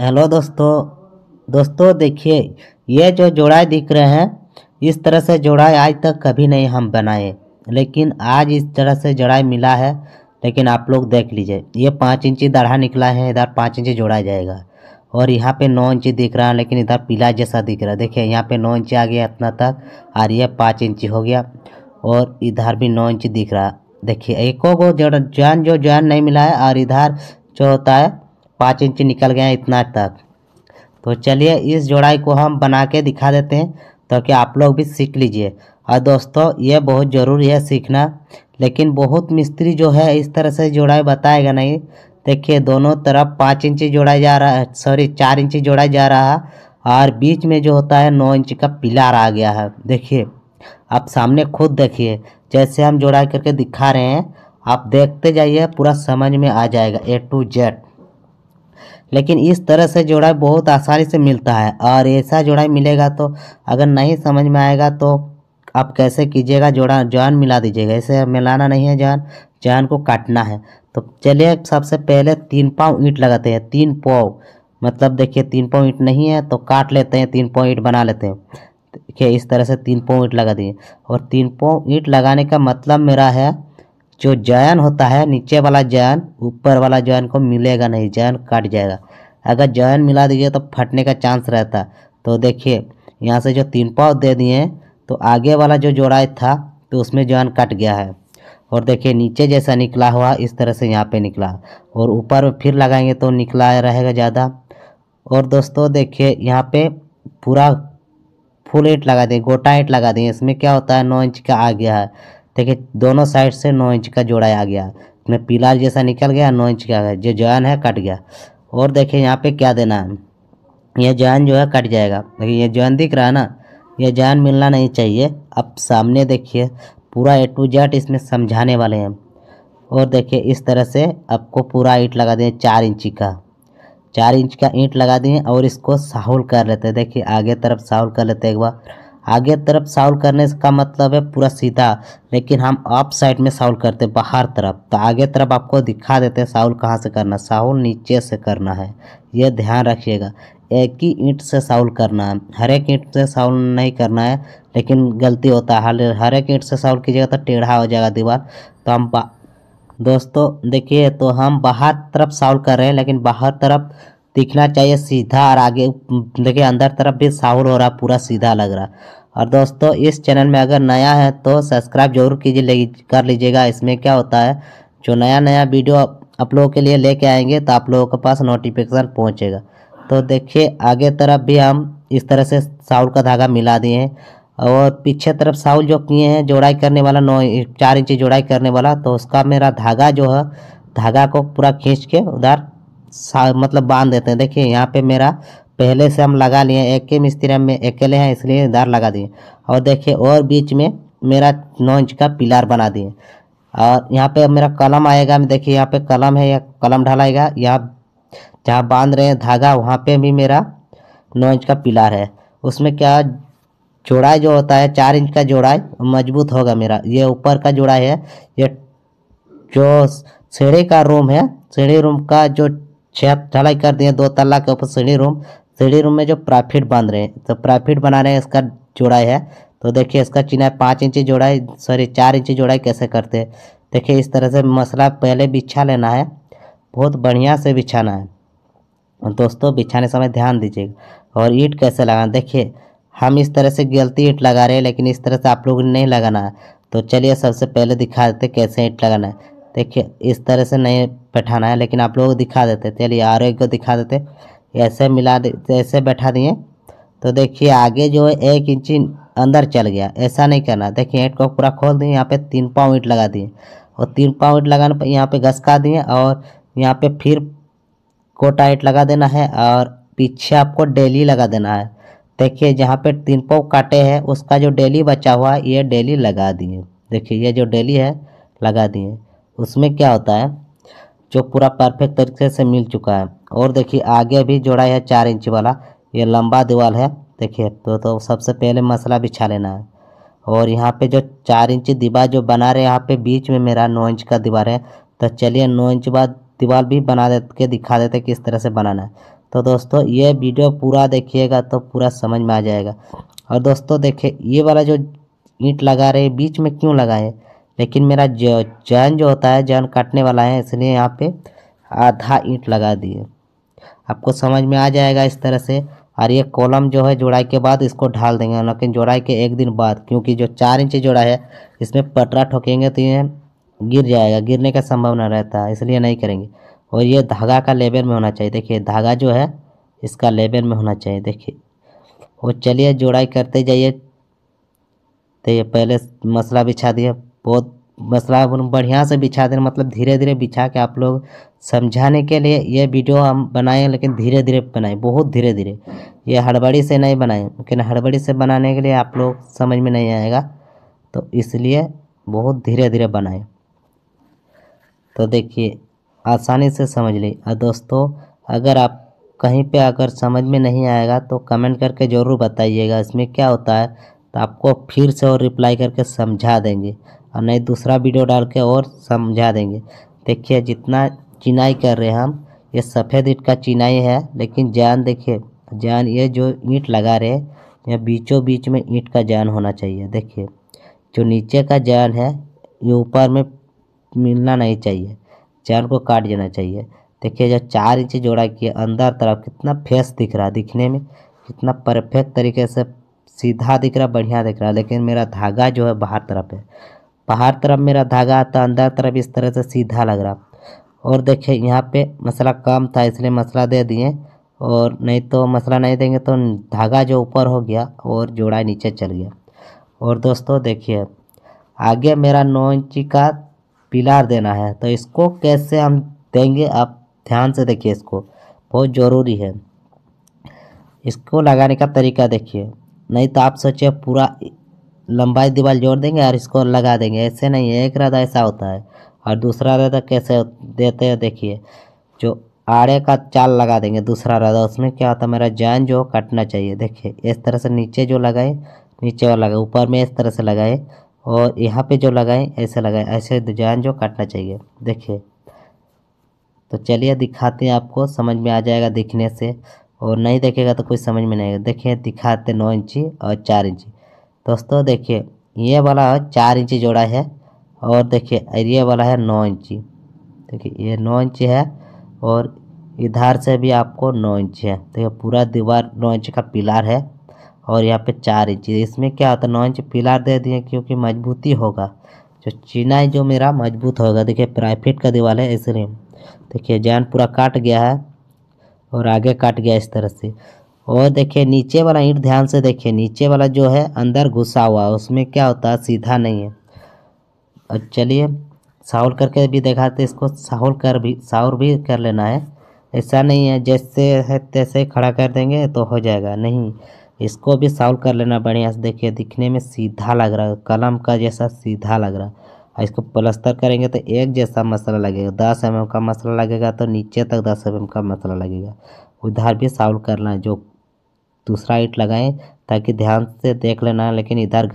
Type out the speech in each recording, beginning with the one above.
hello दोस्तों दोस्तों देखिए ये जो जोड़ा दिख रहे हैं इस तरह से जोड़ा आज तक कभी नहीं हम बनाए लेकिन आज इस तरह से जोड़ा मिला है लेकिन आप लोग देख लीजिए ये पाँच इंची दढ़ा निकला है इधर पाँच इंची जोड़ा जाएगा और यहाँ पे नौ इंची दिख रहा है लेकिन इधर पीला जैसा दिख रहा है देखिए यहाँ पे नौ इंची आ गया इतना तक और ये पाँच इंची हो गया और इधर भी नौ इंची दिख रहा है देखिए एको को जड़ जान जो जान नहीं मिला है और इधर जो होता है पाँच इंच निकल गए इतना तक तो चलिए इस जोड़ाई को हम बना के दिखा देते हैं तो कि आप लोग भी सीख लीजिए और दोस्तों ये बहुत ज़रूरी है सीखना लेकिन बहुत मिस्त्री जो है इस तरह से जोड़ाई बताएगा नहीं देखिए दोनों तरफ पाँच इंची जोड़ा जा रहा है सॉरी चार इंची जोड़ा जा रहा है और बीच में जो होता है नौ इंच का पिलार आ गया है देखिए आप सामने खुद देखिए जैसे हम जोड़ा करके दिखा रहे हैं आप देखते जाइए पूरा समझ में आ जाएगा ए टू जेड लेकिन इस तरह से जोड़ाई बहुत आसानी से मिलता है और ऐसा जोड़ाई मिलेगा तो अगर नहीं समझ में आएगा तो आप कैसे कीजिएगा जोड़ा जान मिला दीजिएगा ऐसे मिलाना नहीं है जान जान को काटना है तो चलिए सबसे पहले तीन पाँव ईंट लगाते हैं तीन पाव मतलब देखिए तीन पाँव ईंट नहीं है तो काट लेते हैं तीन पाँव ईंट बना लेते हैं देखिए इस तरह से तीन पाँव ईंट लगा दिए और तीन पाँव ईंट लगाने का मतलब मेरा है जो जैन होता है नीचे वाला जैन ऊपर वाला जॉइन को मिलेगा नहीं जैन काट जाएगा अगर जैन मिला दीजिए तो फटने का चांस रहता है तो देखिए यहाँ से जो तीन पाव दे दिए तो आगे वाला जो जोड़ा था तो उसमें जॉइन कट गया है और देखिए नीचे जैसा निकला हुआ इस तरह से यहाँ पे निकला और ऊपर में फिर लगाएंगे तो निकला रहेगा ज़्यादा और दोस्तों देखिए यहाँ पे पूरा फुल ईट लगा दें गोटा ईट लगा दें इसमें क्या होता है नौ इंच का आ गया है देखिए दोनों साइड से नौ इंच का जोड़ा आ गया इसमें पिलार जैसा निकल गया नौ इंच का जो जॉइन है कट गया और देखिए यहाँ पे क्या देना है यह जॉइन जो है कट जाएगा देखिए ये जॉइन दिख रहा है ना यह जॉइन मिलना नहीं चाहिए अब सामने देखिए पूरा ए टू जेड इसमें समझाने वाले हैं और देखिए इस तरह से आपको पूरा ईंट लगा दें चार इंची का चार इंच का ईंट लगा दिए और इसको साहुल कर लेते हैं देखिए आगे तरफ साहुल कर लेते हैं एक बार आगे तरफ साउल करने का मतलब है पूरा सीधा लेकिन हम अप साइड में साउल करते हैं बाहर तरफ तो आगे तरफ आपको दिखा देते हैं साउल कहाँ से करना साउल नीचे से करना है यह ध्यान रखिएगा एक ही ईंट से साउल करना है हर एक ईंट से साउल नहीं करना है लेकिन गलती होता है हर एक ईंट से साउल कीजिएगा तो टेढ़ा हो जाएगा दीवार तो हम दोस्तों देखिए तो हम बाहर तरफ साउल कर रहे हैं लेकिन बाहर तरफ दिखना चाहिए सीधा और आगे देखिए अंदर तरफ भी साउल हो रहा पूरा सीधा लग रहा और दोस्तों इस चैनल में अगर नया है तो सब्सक्राइब जरूर कीजिए कर लीजिएगा इसमें क्या होता है जो नया नया वीडियो आप लोगों के लिए लेके आएंगे तो आप लोगों के पास नोटिफिकेशन पहुँचेगा तो देखिए आगे तरफ भी हम इस तरह से साउल का धागा मिला दिए हैं और पीछे तरफ साउल जो किए हैं जोड़ाई करने वाला नौ चार इंची जोड़ाई करने वाला तो उसका मेरा धागा जो है धागा को पूरा खींच के उधर मतलब बांध देते हैं देखिए यहाँ पे मेरा पहले से हम लगा लिए एक ही मिस्त्री हमें अकेले हैं इसलिए दार लगा दिए और देखिए और बीच में मेरा नौ इंच का पिलार बना दिए और यहाँ पे मेरा कलम आएगा देखिए यहाँ पे कलम है या कलम ढलाएगा यहाँ जहाँ बांध रहे हैं धागा वहाँ पे भी मेरा नौ इंच का पिलार है उसमें क्या जोड़ाई जो होता है चार इंच का जोड़ाई मजबूत होगा मेरा ये ऊपर का जोड़ाई है ये जो सीढ़ी का रूम है सीढ़ी रूम का जो छः ढलाई कर दिए दो तल्ला के ऊपर सीढ़ी रूम सीढ़ी रूम में जो प्रॉफिट बन रहे हैं तो प्रॉफिट बना रहे हैं इसका जोड़ाई है तो देखिए इसका चिनाई पाँच इंची जोड़ाई सॉरी चार इंची जोड़ाई कैसे करते हैं देखिए इस तरह से मसला पहले बिछा लेना है बहुत बढ़िया से बिछाना है दोस्तों बिछाने समय ध्यान दीजिएगा और ईट कैसे लगाना देखिए हम इस तरह से गलती ईट लगा रहे हैं लेकिन इस तरह से आप लोग नहीं लगाना है तो चलिए सबसे पहले दिखा देते कैसे ईट लगाना है देखिए इस तरह से नहीं बैठाना है लेकिन आप लोग दिखा देते चलिए और एक को दिखा देते ऐसे मिला ऐसे बैठा दिए तो देखिए आगे जो है एक इंची अंदर चल गया ऐसा नहीं करना देखिए ईंट को पूरा खोल दिए यहाँ पे तीन पाँव ईंट लगा दिए और तीन पाँव ईंट लगाने पर यहाँ पे घसका दिए और यहाँ पे फिर कोटा ईंट लगा देना है और पीछे आपको डेली लगा देना है देखिए जहाँ पे तीन पाँव काटे हैं उसका जो डेली बचा हुआ है ये डेली लगा दिए देखिए ये जो डेली है लगा दिए उसमें क्या होता है जो पूरा परफेक्ट तरीके से मिल चुका है और देखिए आगे भी जोड़ा है चार इंच वाला ये लंबा दीवार है देखिए तो तो सबसे पहले मसला बिछा लेना है और यहाँ पे जो चार इंच दीवार जो बना रहे यहाँ पे बीच में मेरा नौ इंच का दीवार है तो चलिए नौ इंच बाद दीवार भी बना दे के दिखा देते किस तरह से बनाना है तो दोस्तों ये वीडियो पूरा देखिएगा तो पूरा समझ में आ जाएगा और दोस्तों देखिए ये वाला जो ईंट लगा रहे बीच में क्यों लगाए लेकिन मेरा जैन जो होता है जैन काटने वाला है इसलिए यहाँ पे आधा ईंट लगा दिए आपको समझ में आ जाएगा इस तरह से और ये कॉलम जो है जोड़ाई के बाद इसको ढाल देंगे लेकिन जोड़ाई के एक दिन बाद क्योंकि जो चार इंच जोड़ा है इसमें पटरा ठोकेंगे तो ये गिर जाएगा गिरने का संभावना रहता है इसलिए नहीं करेंगे और ये धागा का लेबर में होना चाहिए देखिए धागा जो है इसका लेबर में होना चाहिए देखिए और चलिए जोड़ाई करते जाइए तो ये पहले मसला बिछा दिया बहुत मसला बढ़िया से बिछा दे मतलब धीरे धीरे बिछा के आप लोग समझाने के लिए ये वीडियो हम बनाए लेकिन धीरे धीरे बनाए बहुत धीरे धीरे ये हड़बड़ी से नहीं बनाए लेकिन हड़बड़ी से बनाने के लिए आप लोग समझ में नहीं आएगा तो इसलिए बहुत धीरे धीरे बनाए तो देखिए आसानी से समझ ली और दोस्तों अगर आप कहीं पे अगर समझ में नहीं आएगा तो कमेंट करके ज़रूर बताइएगा इसमें क्या होता है तो आपको फिर से और रिप्लाई करके समझा देंगे और नहीं दूसरा वीडियो डाल के और समझा देंगे देखिए जितना चिनाई कर रहे हैं हम ये सफ़ेद ईट का चिनाई है लेकिन जान देखिए जान ये जो ईंट लगा रहे हैं यह बीचों बीच में ईंट का जान होना चाहिए देखिए जो नीचे का जान है ये ऊपर में मिलना नहीं चाहिए जान को काट देना चाहिए देखिए जब चार इंच जोड़ा किया अंदर तरफ कितना फेस दिख रहा है दिखने में कितना परफेक्ट तरीके से सीधा दिख रहा बढ़िया दिख रहा लेकिन मेरा धागा जो है बाहर तरफ है बाहर तरफ मेरा धागा आता अंदर तरफ इस तरह से सीधा लग रहा और देखिए यहाँ पे मसला कम था इसलिए मसला दे दिए और नहीं तो मसला नहीं देंगे तो धागा जो ऊपर हो गया और जोड़ा नीचे चल गया और दोस्तों देखिए आगे मेरा नौ इंची का पिलार देना है तो इसको कैसे हम देंगे आप ध्यान से देखिए इसको बहुत ज़रूरी है इसको लगाने का तरीका देखिए नहीं तो आप सोचिए पूरा लंबाई दीवार जोड़ देंगे और इसको लगा देंगे ऐसे नहीं है एक रहता ऐसा होता है और दूसरा रहता कैसे देते हैं देखिए जो आड़े का चाल लगा देंगे दूसरा रहता उसमें क्या होता है मेरा जान जो काटना चाहिए देखिए इस तरह से नीचे जो लगाए नीचे और लगाए ऊपर में इस तरह से लगाए और यहाँ पे जो लगाए ऐसे लगाए ऐसे जान जो काटना चाहिए देखिए तो चलिए दिखाते हैं आपको समझ में आ जाएगा दिखने से और नहीं देखेगा तो कुछ समझ में नहीं आएगा देखिए दिखाते नौ इंची और चार इंची दोस्तों देखिए ये वाला चार इंची जोड़ा है और देखिए ये वाला है नौ इंची देखिए ये नौ इंची है और इधर से भी आपको नौ इंची है देखिए पूरा दीवार नौ इंची का पिलार है और यहाँ पे चार इंची इसमें क्या होता है नौ इंची पिलार दे दिए क्योंकि मजबूती होगा जो चिनाई जो मेरा मजबूत होगा देखिए प्राइवेट का दीवार है इसलिए देखिए जैन पूरा काट गया है और आगे काट गया इस तरह से और देखिए नीचे वाला ईंट ध्यान से देखिए नीचे वाला जो है अंदर घुसा हुआ है उसमें क्या होता है सीधा नहीं है और चलिए साहुल करके भी दिखाते इसको साहुल कर भी साहुल भी कर लेना है ऐसा नहीं है जैसे है तैसे खड़ा कर देंगे तो हो जाएगा नहीं इसको भी साउल कर लेना बढ़िया से देखिए दिखने में सीधा लग रहा है कलम का जैसा सीधा लग रहा और इसको प्लस्तर करेंगे तो एक जैसा मसाला लगेगा दस एम का मसाला लगेगा तो नीचे तक दस एम का मसाला लगेगा उधर भी साउल करना है जो दूसरा ईट लगाएं ताकि ध्यान से देख लेना है लेकिन इधर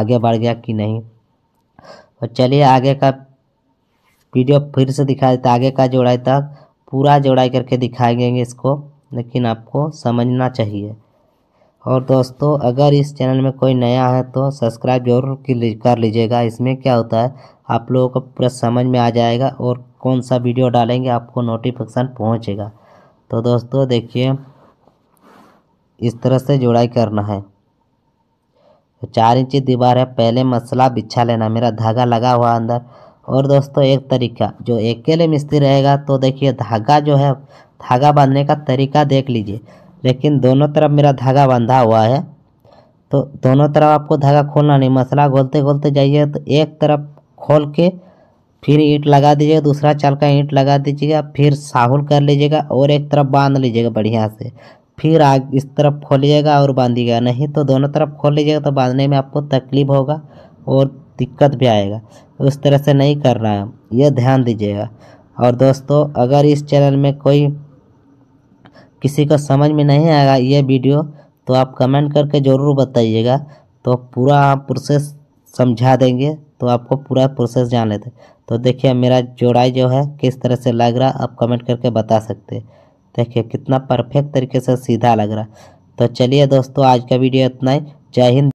आगे बढ़ गया कि नहीं और चलिए आगे का वीडियो फिर से दिखा देते आगे का जोड़ाई तक पूरा जोड़ाई करके दिखाएंगे इसको लेकिन आपको समझना चाहिए और दोस्तों अगर इस चैनल में कोई नया है तो सब्सक्राइब जरूर कर लीजिएगा इसमें क्या होता है आप लोगों को पूरा समझ में आ जाएगा और कौन सा वीडियो डालेंगे आपको नोटिफिकेशन पहुंचेगा तो दोस्तों देखिए इस तरह से जुड़ाई करना है तो चार इंची दीवार है पहले मसला बिछा लेना मेरा धागा लगा हुआ अंदर और दोस्तों एक तरीका जो अकेले मिस्त्री रहेगा तो देखिए धागा जो है धागा बांधने का तरीका देख लीजिए लेकिन दोनों तरफ मेरा धागा बंधा हुआ है तो दोनों तरफ आपको धागा खोलना नहीं मसला गोलते गोलते जाइए तो एक तरफ खोल के फिर ईंट लगा दीजिएगा दूसरा चाल का ईंट लगा दीजिएगा फिर साहुल कर लीजिएगा और एक तरफ बांध लीजिएगा बढ़िया से फिर आग इस तरफ खोलिएगा और बांधिएगा नहीं तो दोनों तरफ खोल लीजिएगा तो बांधने में आपको तकलीफ होगा और दिक्कत भी आएगा उस तरह से नहीं करना है यह ध्यान दीजिएगा और दोस्तों अगर इस चैनल में कोई किसी को समझ में नहीं आएगा ये वीडियो तो आप कमेंट करके ज़रूर बताइएगा तो पूरा आप प्रोसेस समझा देंगे तो आपको पूरा प्रोसेस जान लेते तो देखिए मेरा जोड़ाई जो है किस तरह से लग रहा आप कमेंट करके बता सकते देखिए कितना परफेक्ट तरीके से सीधा लग रहा तो चलिए दोस्तों आज का वीडियो इतना ही जय हिंद